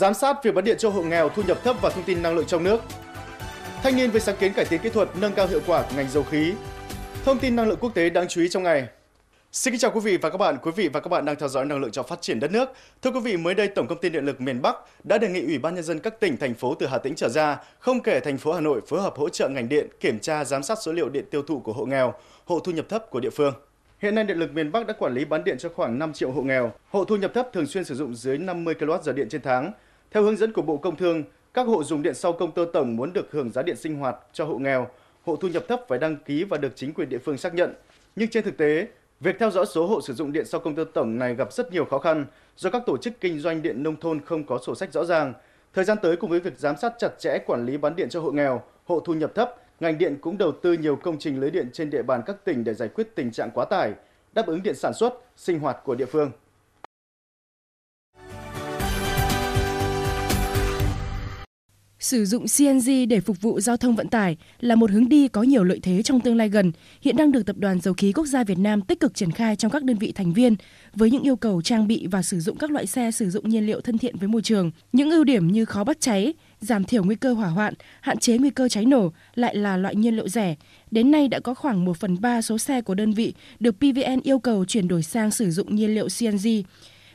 giám sát việc bán điện cho hộ nghèo, thu nhập thấp và thông tin năng lượng trong nước. Thanh niên với sáng kiến cải tiến kỹ thuật nâng cao hiệu quả ngành dầu khí. Thông tin năng lượng quốc tế đáng chú ý trong ngày. Xin kính chào quý vị và các bạn. Quý vị và các bạn đang theo dõi năng lượng cho phát triển đất nước. Thưa quý vị, mới đây Tổng công ty Điện lực miền Bắc đã đề nghị Ủy ban nhân dân các tỉnh thành phố từ Hà Tĩnh trở ra, không kể thành phố Hà Nội phối hợp hỗ trợ ngành điện kiểm tra giám sát số liệu điện tiêu thụ của hộ nghèo, hộ thu nhập thấp của địa phương. Hiện nay điện lực miền Bắc đã quản lý bán điện cho khoảng 5 triệu hộ nghèo, hộ thu nhập thấp thường xuyên sử dụng dưới 50 kWh điện trên tháng. Theo hướng dẫn của Bộ Công Thương, các hộ dùng điện sau công tơ tổng muốn được hưởng giá điện sinh hoạt cho hộ nghèo, hộ thu nhập thấp phải đăng ký và được chính quyền địa phương xác nhận. Nhưng trên thực tế, việc theo dõi số hộ sử dụng điện sau công tơ tổng này gặp rất nhiều khó khăn do các tổ chức kinh doanh điện nông thôn không có sổ sách rõ ràng. Thời gian tới cùng với việc giám sát chặt chẽ quản lý bán điện cho hộ nghèo, hộ thu nhập thấp, ngành điện cũng đầu tư nhiều công trình lưới điện trên địa bàn các tỉnh để giải quyết tình trạng quá tải, đáp ứng điện sản xuất, sinh hoạt của địa phương. Sử dụng CNG để phục vụ giao thông vận tải là một hướng đi có nhiều lợi thế trong tương lai gần, hiện đang được Tập đoàn Dầu khí Quốc gia Việt Nam tích cực triển khai trong các đơn vị thành viên với những yêu cầu trang bị và sử dụng các loại xe sử dụng nhiên liệu thân thiện với môi trường. Những ưu điểm như khó bắt cháy, giảm thiểu nguy cơ hỏa hoạn, hạn chế nguy cơ cháy nổ lại là loại nhiên liệu rẻ. Đến nay đã có khoảng 1 phần 3 số xe của đơn vị được PVN yêu cầu chuyển đổi sang sử dụng nhiên liệu CNG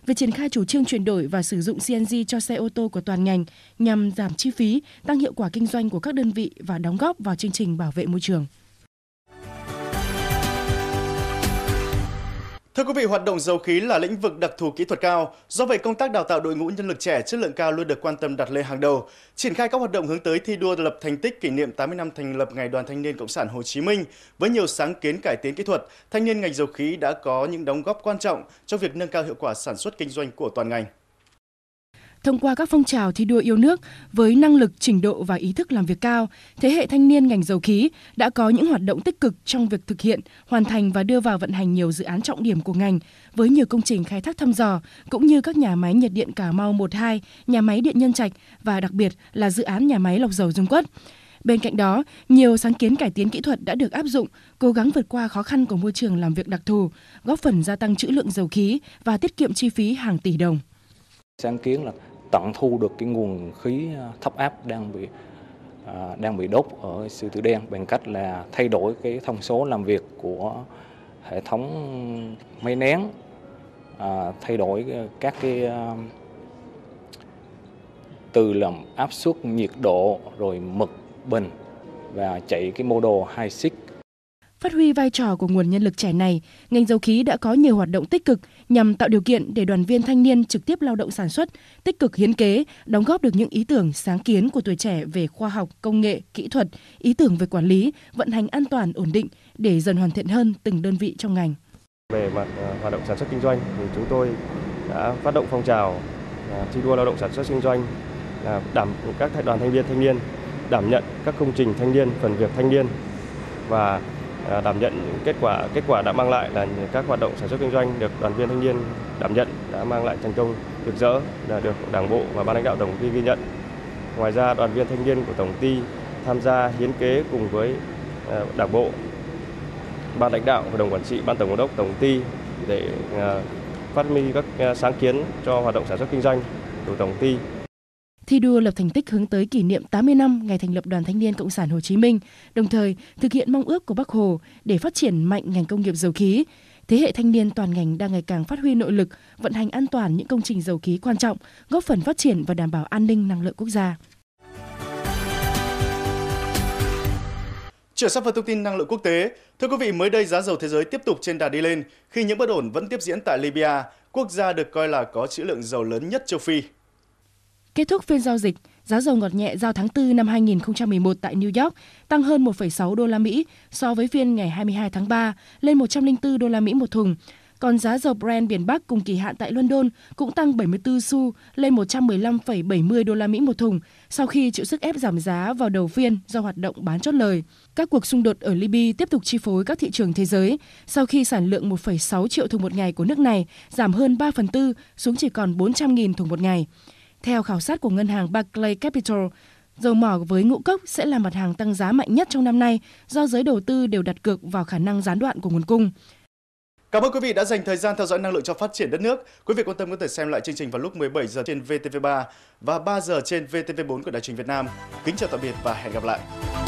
về triển khai chủ trương chuyển đổi và sử dụng CNG cho xe ô tô của toàn ngành nhằm giảm chi phí, tăng hiệu quả kinh doanh của các đơn vị và đóng góp vào chương trình bảo vệ môi trường. Thưa quý vị, hoạt động dầu khí là lĩnh vực đặc thù kỹ thuật cao, do vậy công tác đào tạo đội ngũ nhân lực trẻ chất lượng cao luôn được quan tâm đặt lên hàng đầu. Triển khai các hoạt động hướng tới thi đua lập thành tích kỷ niệm 80 năm thành lập Ngày Đoàn Thanh niên Cộng sản Hồ Chí Minh với nhiều sáng kiến cải tiến kỹ thuật, thanh niên ngành dầu khí đã có những đóng góp quan trọng cho việc nâng cao hiệu quả sản xuất kinh doanh của toàn ngành. Thông qua các phong trào thi đua yêu nước với năng lực, trình độ và ý thức làm việc cao, thế hệ thanh niên ngành dầu khí đã có những hoạt động tích cực trong việc thực hiện, hoàn thành và đưa vào vận hành nhiều dự án trọng điểm của ngành với nhiều công trình khai thác thăm dò cũng như các nhà máy nhiệt điện Cà Mau một hai, nhà máy điện Nhân Trạch và đặc biệt là dự án nhà máy lọc dầu Dung Quất. Bên cạnh đó, nhiều sáng kiến cải tiến kỹ thuật đã được áp dụng, cố gắng vượt qua khó khăn của môi trường làm việc đặc thù, góp phần gia tăng trữ lượng dầu khí và tiết kiệm chi phí hàng tỷ đồng. Sáng kiến là tận thu được cái nguồn khí à, thấp áp đang bị à, đang bị đốt ở sư tử đen bằng cách là thay đổi cái thông số làm việc của hệ thống máy nén à, thay đổi à, các cái à, từ làm áp suất nhiệt độ rồi mực bình và chạy cái mô đồ hai xích Phát huy vai trò của nguồn nhân lực trẻ này, ngành dầu khí đã có nhiều hoạt động tích cực nhằm tạo điều kiện để đoàn viên thanh niên trực tiếp lao động sản xuất, tích cực hiến kế, đóng góp được những ý tưởng sáng kiến của tuổi trẻ về khoa học, công nghệ, kỹ thuật, ý tưởng về quản lý, vận hành an toàn ổn định để dần hoàn thiện hơn từng đơn vị trong ngành. Về mặt à, hoạt động sản xuất kinh doanh thì chúng tôi đã phát động phong trào à, thi đua lao động sản xuất kinh doanh à, đảm các đoàn thanh niên thanh niên đảm nhận các công trình thanh niên, phần việc thanh niên và Ờ, đảm nhận kết quả kết quả đã mang lại là các hoạt động sản xuất kinh doanh được đoàn viên thanh niên đảm nhận đã mang lại thành công rực rỡ là được đảng bộ và ban lãnh đạo tổng ty ghi nhận. Ngoài ra đoàn viên thanh niên của tổng ty tham gia hiến kế cùng với ờ, đảng bộ, ban lãnh đạo, hội đồng quản trị, ban tổng giám đốc tổng ty để ờ, phát huy các sáng kiến cho hoạt động sản xuất kinh doanh của tổng ty thi đua lập thành tích hướng tới kỷ niệm 80 năm ngày thành lập Đoàn Thanh niên Cộng sản Hồ Chí Minh, đồng thời thực hiện mong ước của bắc Hồ để phát triển mạnh ngành công nghiệp dầu khí. Thế hệ thanh niên toàn ngành đang ngày càng phát huy nội lực, vận hành an toàn những công trình dầu khí quan trọng, góp phần phát triển và đảm bảo an ninh năng lượng quốc gia. Chuyển sang phần thông tin năng lượng quốc tế. Thưa quý vị, mới đây giá dầu thế giới tiếp tục trên đà đi lên khi những bất ổn vẫn tiếp diễn tại Libya, quốc gia được coi là có trữ lượng dầu lớn nhất châu Phi. Kết thúc phiên giao dịch, giá dầu ngọt nhẹ giao tháng 4 năm 2011 tại New York tăng hơn 1,6 đô la Mỹ so với phiên ngày 22 tháng 3 lên 104 đô la Mỹ một thùng. Còn giá dầu Brent biển Bắc cùng kỳ hạn tại London cũng tăng 74 xu lên 115,70 đô la Mỹ một thùng sau khi chịu sức ép giảm giá vào đầu phiên do hoạt động bán chốt lời. Các cuộc xung đột ở Libya tiếp tục chi phối các thị trường thế giới sau khi sản lượng 1,6 triệu thùng một ngày của nước này giảm hơn 3 phần tư xuống chỉ còn 400.000 thùng một ngày. Theo khảo sát của ngân hàng Barclay Capital, dầu mỏ với ngũ cốc sẽ là mặt hàng tăng giá mạnh nhất trong năm nay do giới đầu tư đều đặt cược vào khả năng gián đoạn của nguồn cung. Cảm ơn quý vị đã dành thời gian theo dõi năng lượng cho phát triển đất nước. Quý vị quan tâm có thể xem lại chương trình vào lúc 17 giờ trên VTV3 và 3 giờ trên VTV4 của Đài truyền Việt Nam. Kính chào tạm biệt và hẹn gặp lại.